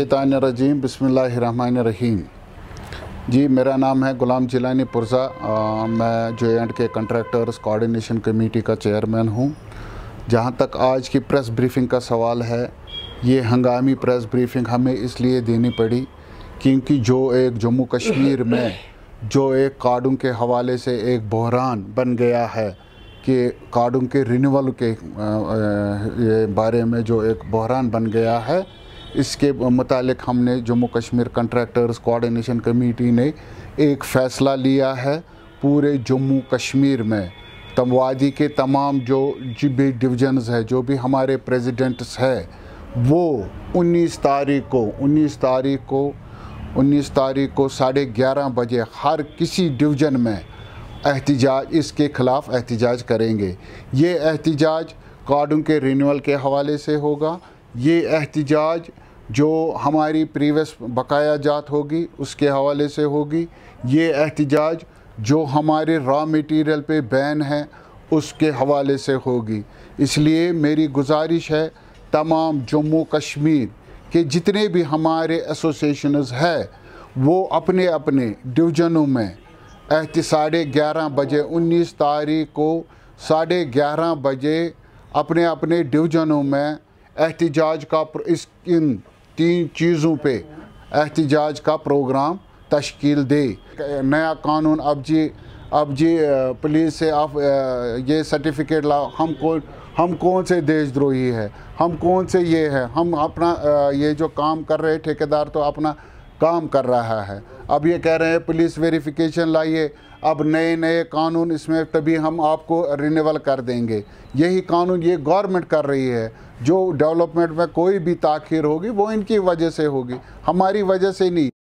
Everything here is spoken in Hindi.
शैतानरजीम रहीम जी मेरा नाम है गुलाम जिलानी पुरजा मैं J and K contractors coordination committee का चेयरमैन हूँ जहाँ तक आज की प्रेस ब्रीफिंग का सवाल है ये हंगामी प्रेस ब्रीफिंग हमें इसलिए देनी पड़ी क्योंकि जो एक जम्मू कश्मीर में जो एक कार्डों के हवाले से एक बहरान बन गया है कि कार्डों के रिन्यूअल के बारे में जो एक बहरान बन गया है इसके मतलब हमने Jammu Kashmir contractors coordination committee ने एक फ़ैसला लिया है पूरे जम्मू कश्मीर में तमवादी के तमाम जो जो भी डिवीजन्स है जो भी हमारे प्रेसिडेंट्स हैं वो 19 तारीख को 19 तारीख को 19 तारीख को साढ़े ग्यारह बजे हर किसी डिवीजन में एहतजाज इसके ख़िलाफ़ एहतजाज करेंगे ये एहतजाज कार्डों के रिन्यूअल के हवाले से होगा ये एहतजाज जो हमारी प्रीवियस बकाया जात होगी उसके हवाले से होगी ये एहतजाज जो हमारे रॉ मटेरियल पे बैन है उसके हवाले से होगी इसलिए मेरी गुजारिश है तमाम जम्मू कश्मीर के जितने भी हमारे एसोसिएशनज़ है वो अपने अपने डिवीजनों में एहत साढ़े ग्यारह बजे उन्नीस तारीख को साढ़े ग्यारह बजे अपने अपने डिवीजनों में एहतजाज का इस इन तीन चीज़ों पे एहतजाज का प्रोग्राम तश्कील दे नया कानून अब जी अब जी पुलिस से आप ये सर्टिफिकेट लाओ हम कौन हम कौन से देशद्रोही है हम कौन से ये है हम अपना ये जो काम कर रहे ठेकेदार तो अपना काम कर रहा है अब ये कह रहे हैं पुलिस वेरिफिकेशन लाइए अब नए नए कानून इसमें तभी हम आपको रिनेवल कर देंगे यही कानून ये गवर्नमेंट कर रही है जो डेवलपमेंट में कोई भी ताखिर होगी वो इनकी वजह से होगी हमारी वजह से नहीं